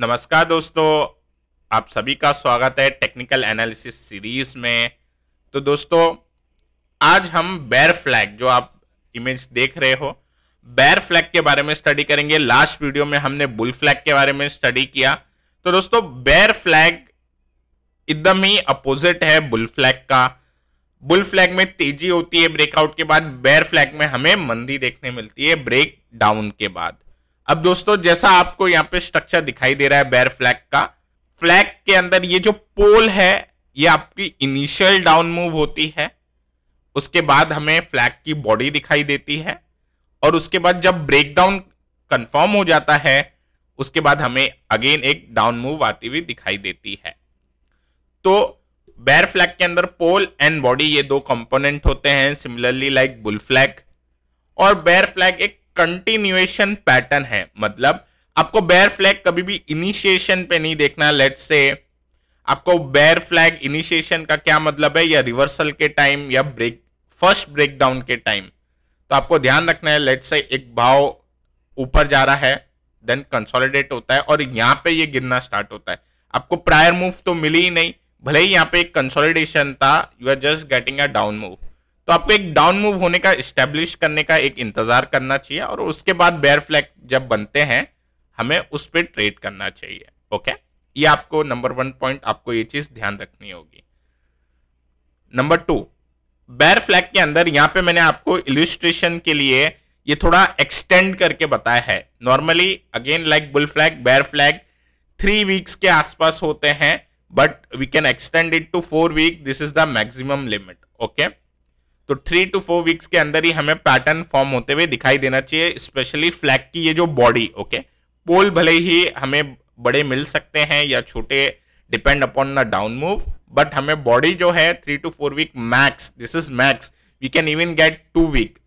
नमस्कार दोस्तों आप सभी का स्वागत है टेक्निकल एनालिसिस सीरीज में तो दोस्तों आज हम बैर फ्लैग जो आप इमेज देख रहे हो बैर फ्लैग के बारे में स्टडी करेंगे लास्ट वीडियो में हमने बुल फ्लैग के बारे में स्टडी किया तो दोस्तों बैर फ्लैग एकदम ही अपोजिट है बुल फ्लैग का बुल फ्लैग में तेजी होती है ब्रेकआउट के बाद बैर फ्लैग में हमें मंदी देखने मिलती है ब्रेक डाउन के बाद अब दोस्तों जैसा आपको यहाँ पे स्ट्रक्चर दिखाई दे रहा है बैर फ्लैग का फ्लैग के अंदर ये जो पोल है ये आपकी इनिशियल डाउन मूव होती है उसके बाद हमें फ्लैग की बॉडी दिखाई देती है और उसके बाद जब ब्रेकडाउन कंफर्म हो जाता है उसके बाद हमें अगेन एक डाउन मूव आती हुई दिखाई देती है तो बैर फ्लैग के अंदर पोल एंड बॉडी ये दो कंपोनेंट होते हैं सिमिलरली लाइक बुल फ्लैग और बैर फ्लैग एक कंटिन्यूएशन पैटर्न है मतलब आपको बेयर फ्लैग कभी भी इनिशिएशन पे नहीं देखना लेट से आपको बेयर फ्लैग इनिशिएशन का क्या मतलब है या रिवर्सल के टाइम या ब्रेक फर्स्ट ब्रेकडाउन के टाइम तो आपको ध्यान रखना है लेट से एक भाव ऊपर जा रहा है देन कंसोलिडेट होता है और यहाँ पे ये गिरना स्टार्ट होता है आपको प्रायर मूव तो मिली ही नहीं भले ही यहाँ पे एक कंसोलिडेशन था you are just getting a down move तो आपको एक डाउन मूव होने का स्टेब्लिश करने का एक इंतजार करना चाहिए और उसके बाद बेयर फ्लैग जब बनते हैं हमें उस पर ट्रेड करना चाहिए ओके ये आपको नंबर वन पॉइंट आपको ये चीज ध्यान रखनी होगी नंबर टू बेयर फ्लैग के अंदर यहां पे मैंने आपको इलिस्ट्रेशन के लिए ये थोड़ा एक्सटेंड करके बताया है normally again like bull flag bear flag three weeks के आसपास होते हैं but we can extend it to four week this is the maximum limit okay तो थ्री टू फोर वीक्स के अंदर ही हमें पैटर्न फॉर्म होते हुए दिखाई देना चाहिए स्पेशली फ्लैग की ये जो बॉडी ओके पोल भले ही हमें बड़े मिल सकते हैं या छोटे depend upon the down move but हमें बॉडी जो है three to four week max this is max we can even get two week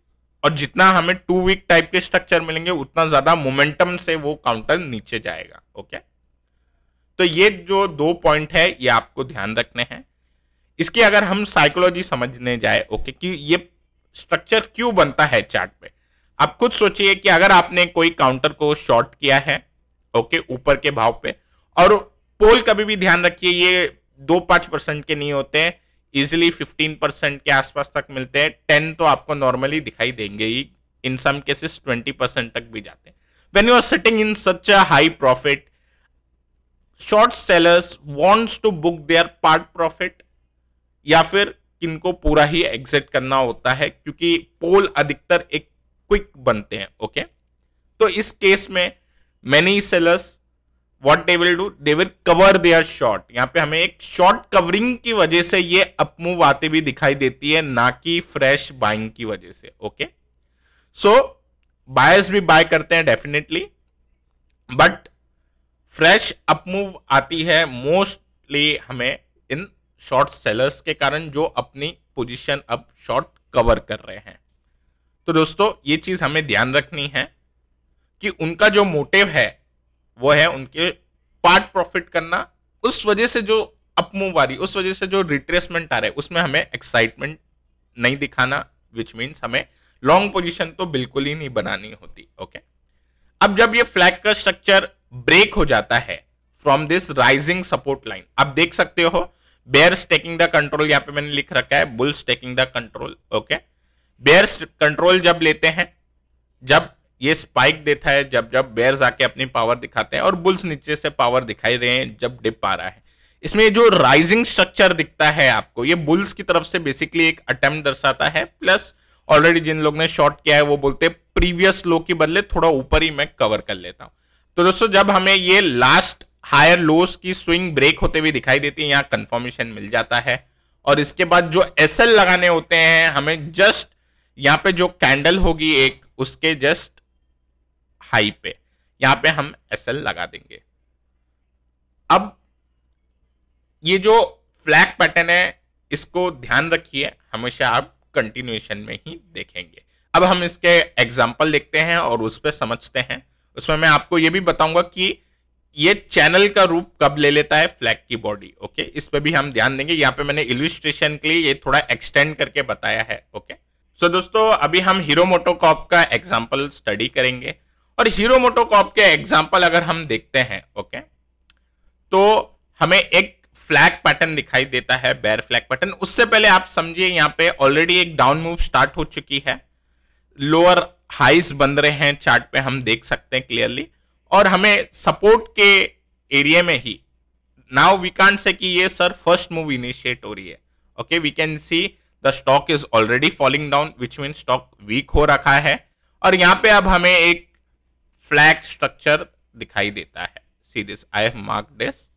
और जितना हमें टू वीक टाइप के स्ट्रक्चर मिलेंगे उतना ज़्यादा मोमेंटम से वो काउंटर नीचे जाएगा ओके okay? तो ये जो दो पॉइंट है ये आपको ध्यान रखने हैं इसकी अगर हम साइकोलॉजी समझने जाए ओके कि ये स्ट्रक्चर क्यों बनता है चार्ट में आप खुद सोचिए कि अगर आपने कोई काउंटर को शॉर्ट किया है ओके ऊपर के भाव पे और पोल कभी भी ध्यान रखिए ये दो पाँच परसेंट के नहीं होते हैं इजिली फिफ्टीन परसेंट के आसपास तक मिलते हैं टेन तो आपको नॉर्मली दिखाई देंगे ही in some cases twenty percent तक भी जाते हैं when you are sitting in such a high profit short sellers wants to book their part profit या फिर किनको पूरा ही एग्जिट करना होता है क्योंकि पोल अधिकतर एक क्विक बनते हैं ओके तो इस केस में many sellers what they will do they will cover their short यहाँ पे हमें एक शॉर्ट कवरिंग की वजह से ये अपमूव आते भी दिखाई देती है ना कि फ्रेश बाइंग की वजह से ओके सो बायर्स भी बाय करते हैं डेफिनेटली बट फ्रेश अपमूव आती है मोस्टली हमें इन शॉर्ट सेलर्स के कारण जो अपनी पोजीशन अब शॉर्ट कवर कर रहे हैं तो दोस्तों ये चीज़ हमें ध्यान रखनी है कि उनका जो मोटिव है वो है उनके पार्ट प्रॉफिट करना उस वजह से जो अपमूव आ रही उस वजह से जो रिट्रेसमेंट आ रहा है उसमें हमें एक्साइटमेंट नहीं दिखाना विच मीन्स हमें लॉन्ग पोजिशन तो बिल्कुल ही नहीं बनानी होती ओके अब जब ये फ्लैग का स्ट्रक्चर ब्रेक हो जाता है from this rising support line आप देख सकते हो बेयर्स टेकिंग द कंट्रोल यहाँ पे मैंने लिख रखा है bulls taking the control okay bears control जब लेते हैं जब ये स्पाइक देता है जब जब बेयर्स आके अपनी पावर दिखाते हैं और बुल्स नीचे से पावर दिखाई रहे हैं जब डिप आ रहा है इसमें जो राइजिंग स्ट्रक्चर दिखता है आपको ये बुल्स की तरफ से बेसिकली एक अटेम्प्ट दर्शाता है प्लस ऑलरेडी जिन लोग ने शॉर्ट किया है वो बोलते हैं प्रीवियस लो के बदले थोड़ा ऊपर ही मैं कवर कर लेता हूं तो दोस्तों जब हमें ये लास्ट हायर लोस की स्विंग ब्रेक होते हुए दिखाई देती है यहाँ कंफर्मेशन मिल जाता है और इसके बाद जो एस लगाने होते हैं हमें जस्ट यहाँ पे जो कैंडल होगी एक उसके जस्ट हाई पे यहाँ पे हम एस लगा देंगे अब ये जो फ्लैग पैटर्न है इसको ध्यान रखिए हमेशा आप कंटिन्यूएशन में ही देखेंगे अब हम इसके एग्जाम्पल देखते हैं और उस पर समझते हैं उसमें मैं आपको ये भी बताऊंगा कि ये चैनल का रूप कब ले लेता है फ्लैग की बॉडी ओके इस पर भी हम ध्यान देंगे यहाँ पे मैंने इलिस्ट्रेशन के लिए ये थोड़ा एक्सटेंड करके बताया है ओके सो so, दोस्तों अभी हम हीरो मोटोकॉप का एग्जाम्पल स्टडी करेंगे और हीरो मोटोकॉप के एग्जाम्पल अगर हम देखते हैं ओके तो हमें एक फ्लैग पैटर्न दिखाई देता है बैर फ्लैग पैटर्न उससे पहले आप समझिए यहाँ पे ऑलरेडी एक डाउन मूव स्टार्ट हो चुकी है लोअर हाइस बन रहे हैं चार्ट पे हम देख सकते हैं क्लियरली और हमें सपोर्ट के एरिया में ही नाउ वी कैन से कि ये सर फर्स्ट मूव इनिशिएट हो रही है okay we can see the stock is already falling down which mean stock weak हो रखा है और यहाँ पे अब हमें एक फ्लैग स्ट्रक्चर दिखाई देता है see this I have mark this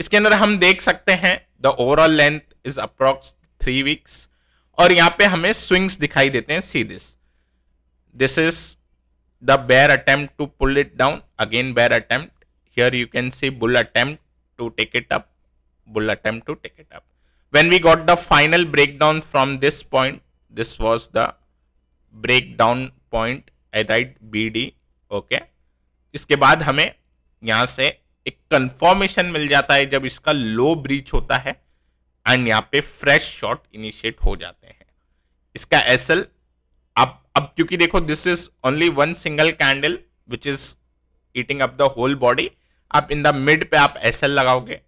इसके अंदर हम देख सकते हैं the overall length is approx three weeks और यहाँ पे हमें स्विंग्स दिखाई देते हैं see this this is the bear attempt to pull it down again bear attempt here you can see bull attempt to take it up bull attempt to take it up when we got the final breakdown from this point this was the breakdown point i write bd okay इसके बाद हमें यहाँ से एक confirmation मिल जाता है जब इसका लो ब्रीच होता है एंड यहाँ पे फ्रेश शॉट इनिशिएट हो जाते हैं इसका एसएल अब क्योंकि देखो this is only one single candle which is eating up the whole body आप इन द मिड पे आप एस एल लगाओगे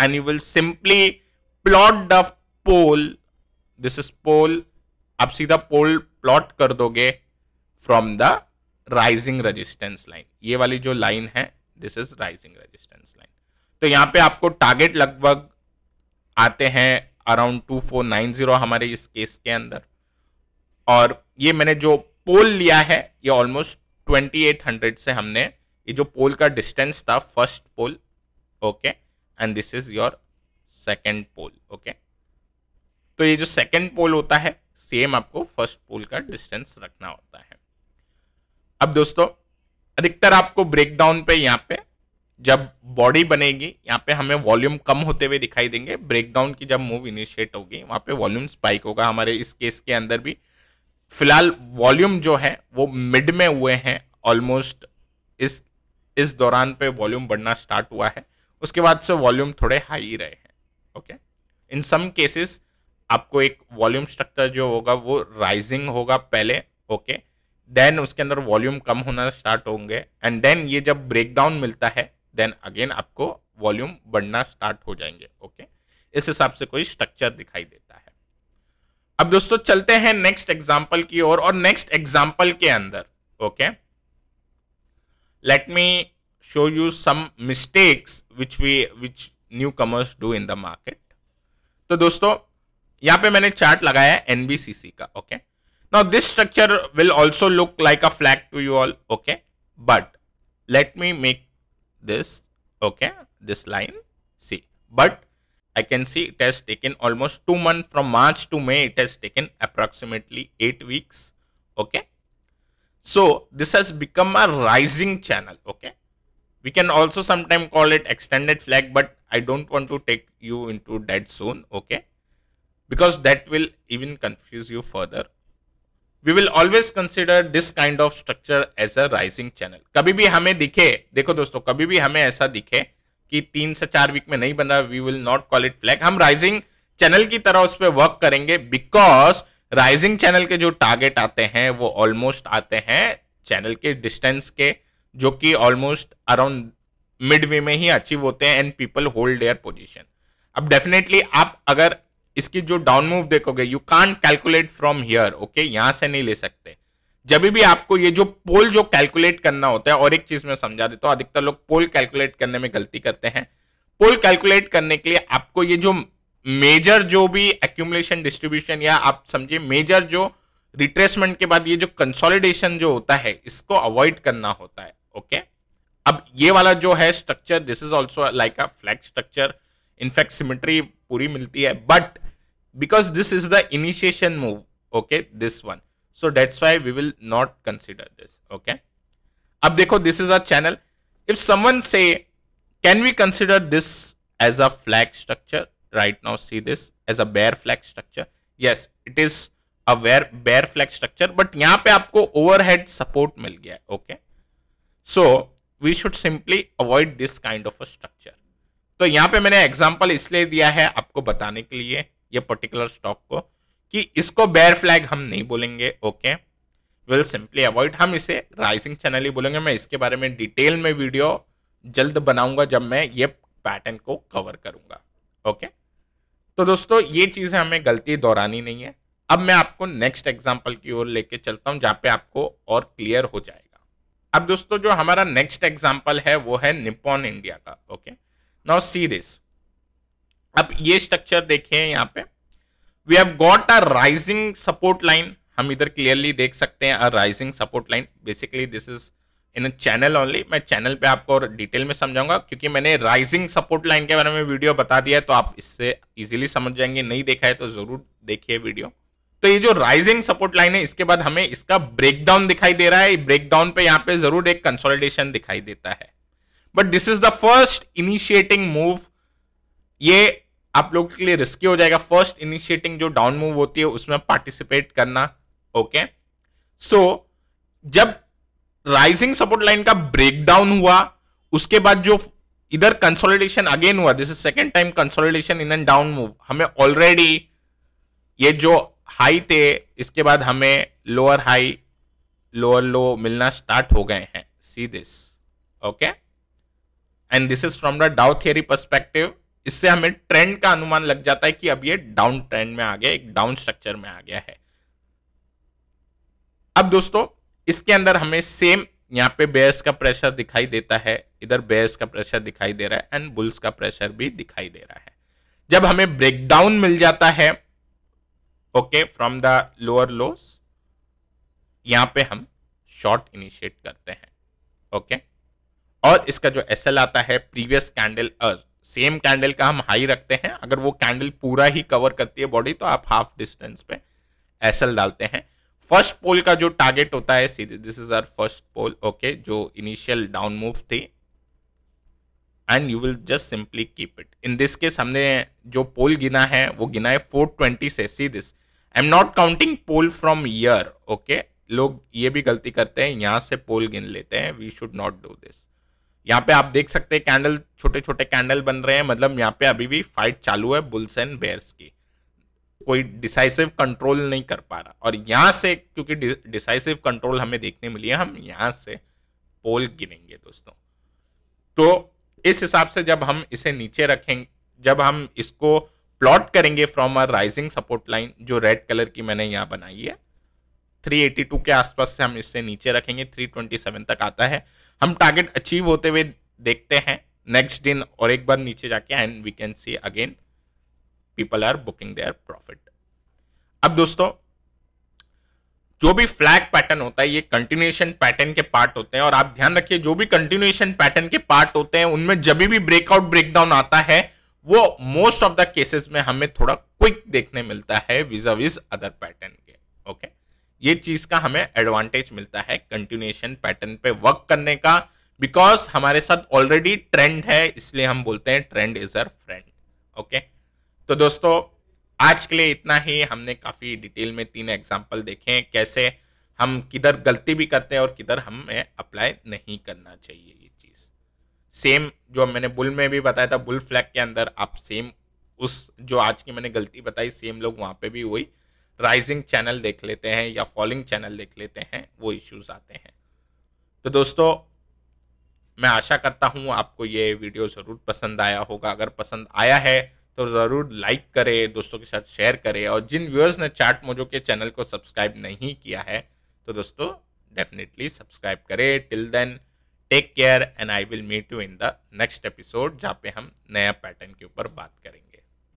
and you will simply plot the pole this is pole आप सीधा पोल प्लॉट कर दोगे from the rising resistance line ये वाली जो लाइन है this is rising resistance line तो यहाँ पे आपको टारगेट लगभग आते हैं around two four nine zero हमारे इस केस के अंदर और ये मैंने जो पोल लिया है ये ऑलमोस्ट 2800 से हमने ये जो पोल का डिस्टेंस था first pole okay and this is your second pole okay तो ये जो सेकेंड पोल होता है सेम आपको फर्स्ट पोल का डिस्टेंस रखना होता है अब दोस्तों अधिकतर आपको ब्रेकडाउन पे यहाँ पे जब बॉडी बनेगी यहाँ पे हमें वॉल्यूम कम होते हुए दिखाई देंगे ब्रेकडाउन की जब मूव इनिशिएट होगी वहाँ पे वॉल्यूम स्पाइक होगा हमारे इस केस के अंदर भी फिलहाल वॉल्यूम जो है वो मिड में हुए हैं ऑलमोस्ट इस इस दौरान पे वॉल्यूम बढ़ना स्टार्ट हुआ है उसके बाद से वॉल्यूम थोड़े हाई ही रहे हैं ओके इन सम केसेस आपको एक वॉल्यूम स्ट्रक्चर जो होगा वो राइजिंग होगा पहले ओके देन उसके अंदर वॉल्यूम कम होना स्टार्ट होंगे एंड देन ये जब ब्रेकडाउन मिलता है देन अगेन आपको वॉल्यूम बढ़ना स्टार्ट हो जाएंगे ओके इस हिसाब से कोई स्ट्रक्चर दिखाई देता है अब दोस्तों चलते हैं नेक्स्ट एग्जाम्पल की ओर और, नेक्स्ट एग्जाम्पल के अंदर okay let me you some mistakes which we which newcomers do in the market तो दोस्तों यहां पे मैंने चार्ट लगाया है एनबीसीसी का okay now this structure will also look like a flag to you all okay but let me make this okay this line see but I can see it has taken almost two months from March to May. It has taken approximately eight weeks. Okay. So this has become a rising channel. Okay. We can also sometimes call it extended flag, but I don't want to take you into that zone. Okay. Because that will even confuse you further. We will always consider this kind of structure as a rising channel. कभी भी हमें दिखे देखो दोस्तों कभी भी हमें ऐसा दिखे कि तीन से चार वीक में नहीं बन रहा we will not call it flag हम राइजिंग चैनल की तरह उस पर वर्क करेंगे बिकॉज राइजिंग चैनल के जो टारगेट आते हैं वो ऑलमोस्ट आते हैं चैनल के डिस्टेंस के जो कि ऑलमोस्ट अराउंड मिड वे में ही अचीव होते हैं and people hold their position अब डेफिनेटली आप अगर इसकी जो डाउन मूव देखोगे you can calculate from here okay यहां से नहीं ले सकते जब भी आपको ये जो पोल जो कैलकुलेट करना होता है और एक चीज मैं समझा देता हूं अधिकतर लोग पोल कैलकुलेट करने में गलती करते हैं पोल कैलकुलेट करने के लिए आपको ये जो मेजर जो भी एक्यूमुलेशन डिस्ट्रीब्यूशन या आप समझिए मेजर जो रिट्रेसमेंट के बाद ये जो कंसोलिडेशन जो होता है इसको अवॉइड करना होता है ओके अब ये वाला जो है structure this is also like a flag structure in fact symmetry पूरी मिलती है but because this is the initiation move okay this one so that's why we will not consider this okay अब देखो this is a channel if someone say can we consider this as a flag structure right now see this as a bear flag structure yes it is a where bear flag structure but यहां पर आपको overhead support मिल गया okay so we should simply avoid this kind of a structure तो यहां पर मैंने example इसलिए दिया है आपको बताने के लिए ये पर्टिकुलर स्टॉक को कि इसको बेयर फ्लैग हम नहीं बोलेंगे ओके विल सिंपली अवॉइड हम इसे राइजिंग चैनल ही बोलेंगे मैं इसके बारे में डिटेल में वीडियो जल्द बनाऊंगा जब मैं ये पैटर्न को कवर करूंगा ओके तो दोस्तों ये चीज़ें हमें गलती दोहरानी नहीं है अब मैं आपको नेक्स्ट एग्जाम्पल की ओर लेके चलता हूँ जहाँ पे आपको और क्लियर हो जाएगा अब दोस्तों जो हमारा नेक्स्ट एग्जाम्पल है वो है निपॉन इंडिया का ओके नाउ सी दिस अब ये स्ट्रक्चर देखिए यहाँ पे we have got a rising support line हम इधर क्लियरली देख सकते हैं a rising support line basically this is in channel only मैं चैनल पे आपको और डिटेल में समझाऊंगा क्योंकि मैंने राइजिंग सपोर्ट लाइन के बारे में वीडियो बता दिया है तो आप इससे इजीली समझ जाएंगे नहीं देखा है तो ज़रूर देखिए वीडियो तो ये जो राइजिंग सपोर्ट लाइन है इसके बाद हमें इसका ब्रेकडाउन दिखाई दे रहा है ब्रेकडाउन पे यहाँ पे जरूर एक कंसोलिडेशन दिखाई देता है but this is the first initiating move ये आप लोगों के लिए रिस्की हो जाएगा फर्स्ट इनिशिएटिंग जो डाउन मूव होती है उसमें पार्टिसिपेट करना ओके सो जब राइजिंग सपोर्ट लाइन का ब्रेकडाउन हुआ उसके बाद जो इधर कंसोलिडेशन अगेन हुआ this is second time consolidation in and down move हमें ऑलरेडी ये जो हाई थे इसके बाद हमें लोअर हाई लोअर लो मिलना स्टार्ट हो गए हैं see this okay and this is from the Dow theory perspective इससे हमें ट्रेंड का अनुमान लग जाता है कि अब ये डाउन ट्रेंड में आ गया एक डाउन स्ट्रक्चर में आ गया है अब दोस्तों इसके अंदर हमें सेम यहां पे बेयर्स का प्रेशर दिखाई देता है इधर बेयर्स का प्रेशर दिखाई दे रहा है एंड बुल्स का प्रेशर भी दिखाई दे रहा है जब हमें ब्रेकडाउन मिल जाता है okay from the lower lows यहां पे हम शॉर्ट इनिशिएट करते हैं ओके okay? और इसका जो एस आता है previous candle or same candle का हम हाई रखते हैं अगर वो कैंडल पूरा ही कवर करती है बॉडी तो आप हाफ डिस्टेंस पे एसल डालते हैं फर्स्ट पोल का जो टारगेट होता है series this is our first pole okay जो इनिशियल डाउन मूव थी and you will just simply keep it in this case हमने जो पोल गिना है वो गिना है फोर ट्वेंटी से see this I am not counting pole from here okay लोग ये भी गलती करते हैं यहाँ से पोल गिन लेते हैं we should not do this यहाँ पे आप देख सकते हैं कैंडल छोटे छोटे कैंडल बन रहे हैं मतलब यहाँ पे अभी भी फाइट चालू है बुल्स एंड बेयर्स की कोई डिसाइसिव कंट्रोल नहीं कर पा रहा और यहाँ से क्योंकि डिसाइसिव कंट्रोल हमें देखने मिली है हम यहाँ से पोल गिनेंगे दोस्तों तो इस हिसाब से जब हम इसे नीचे रखेंगे जब हम इसको प्लॉट करेंगे from a rising support line जो रेड कलर की मैंने यहाँ बनाई है 382 के आसपास से हम इससे नीचे रखेंगे 327 तक आता है हम टारगेट अचीव होते हुए देखते हैं नेक्स्ट दिन और एक बार नीचे जाके and we can see again people are booking their profit अब दोस्तों जो भी फ्लैग पैटर्न होता है ये कंटिन्यूएशन पैटर्न के पार्ट होते हैं और आप ध्यान रखिए जो भी कंटिन्यूएशन पैटर्न के पार्ट होते हैं उनमें जब भी ब्रेकआउट ब्रेकडाउन आता है वो मोस्ट ऑफ द केसेस में हमें थोड़ा क्विक देखने मिलता है विजा विज अदर पैटर्न के ओके okay? ये चीज़ का हमें एडवांटेज मिलता है कंटिन्यूएशन पैटर्न पे वर्क करने का बिकॉज हमारे साथ ऑलरेडी ट्रेंड है इसलिए हम बोलते हैं trend is our friend okay तो दोस्तों आज के लिए इतना ही हमने काफ़ी डिटेल में तीन एग्जाम्पल देखे कैसे हम किधर गलती भी करते हैं और किधर हमें अप्लाई नहीं करना चाहिए ये चीज़ सेम जो मैंने बुल में भी बताया था बुल फ्लैग के अंदर आप सेम उस जो आज की मैंने गलती बताई सेम लोग वहां पे भी हुई राइजिंग चैनल देख लेते हैं या फॉलिंग चैनल देख लेते हैं वो इश्यूज आते हैं तो दोस्तों मैं आशा करता हूँ आपको ये वीडियो ज़रूर पसंद आया होगा अगर पसंद आया है तो ज़रूर लाइक करें दोस्तों के साथ शेयर करें और जिन व्यूअर्स ने चार्ट मोजो के चैनल को सब्सक्राइब नहीं किया है तो दोस्तों डेफिनेटली सब्सक्राइब करें till then take care and I will meet you in the next episode जहाँ पे हम नया पैटर्न के ऊपर बात करेंगे